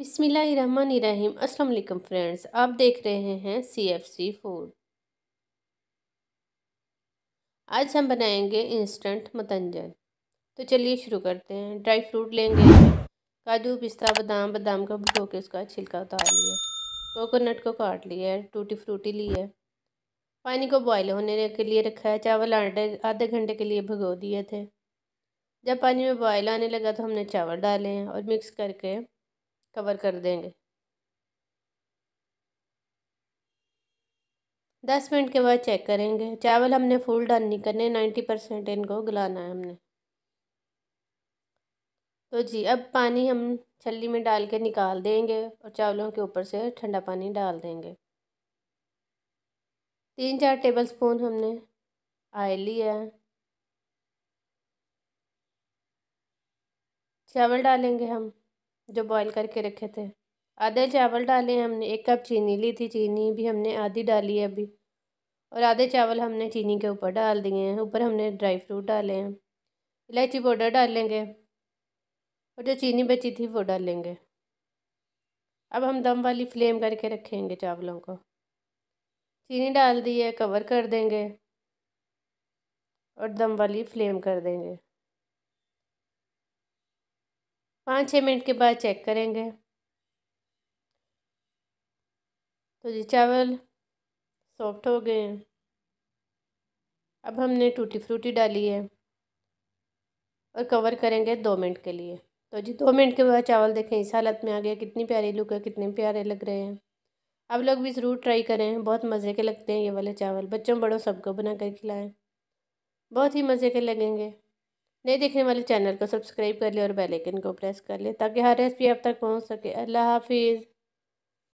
बिसमीम अल्लाम फ्रेंड्स आप देख रहे हैं सी एफ सी फूड आज हम बनाएंगे इंस्टेंट मतंजन तो चलिए शुरू करते हैं ड्राई फ्रूट लेंगे काजू पिस्ता बादाम बादाम का भिगो के उसका छिलका उतार लिया कोकोनट को काट लिया टूटी फ्रूटी ली है पानी को बॉयल होने के लिए रखा है चावल आधे आधे घंटे के लिए भिगो दिए थे जब पानी में बॉयल आने लगा तो हमने चावल डाले हैं और मिक्स करके कवर कर देंगे दस मिनट के बाद चेक करेंगे चावल हमने फुल डन नहीं करने नाइन्टी परसेंट इनको गलाना है हमने तो जी अब पानी हम छली में डाल के निकाल देंगे और चावलों के ऊपर से ठंडा पानी डाल देंगे तीन चार टेबल स्पून हमने आयल लिया है चावल डालेंगे हम जो बॉईल करके रखे थे आधे चावल डाले हमने एक कप चीनी ली थी चीनी भी हमने आधी डाली है अभी और आधे चावल हमने चीनी के ऊपर डाल दिए हैं ऊपर हमने ड्राई फ्रूट डाले हैं इलायची पाउडर डालेंगे और जो चीनी बची थी वो डालेंगे अब हम दम वाली फ्लेम करके रखेंगे चावलों को चीनी डाल दी है कवर कर देंगे और दम वाली फ्लेम कर देंगे पाँच छः मिनट के बाद चेक करेंगे तो जी चावल सॉफ्ट हो गए हैं अब हमने टूटी फ्रूटी डाली है और कवर करेंगे दो मिनट के लिए तो जी दो मिनट के बाद चावल देखें इस हालत में आ गया कितनी प्यारी लुक है कितने प्यारे लग रहे हैं आप लोग भी ज़रूर ट्राई करें बहुत मज़े के लगते हैं ये वाले चावल बच्चों बड़ों सबको बना कर खिलाएँ बहुत ही मज़े के लगेंगे नए देखने वाले चैनल को सब्सक्राइब कर लें और बेल आइकन को प्रेस कर लें ताकि हर रेसिपी आप तक पहुंच सके अल्लाह हाफिज़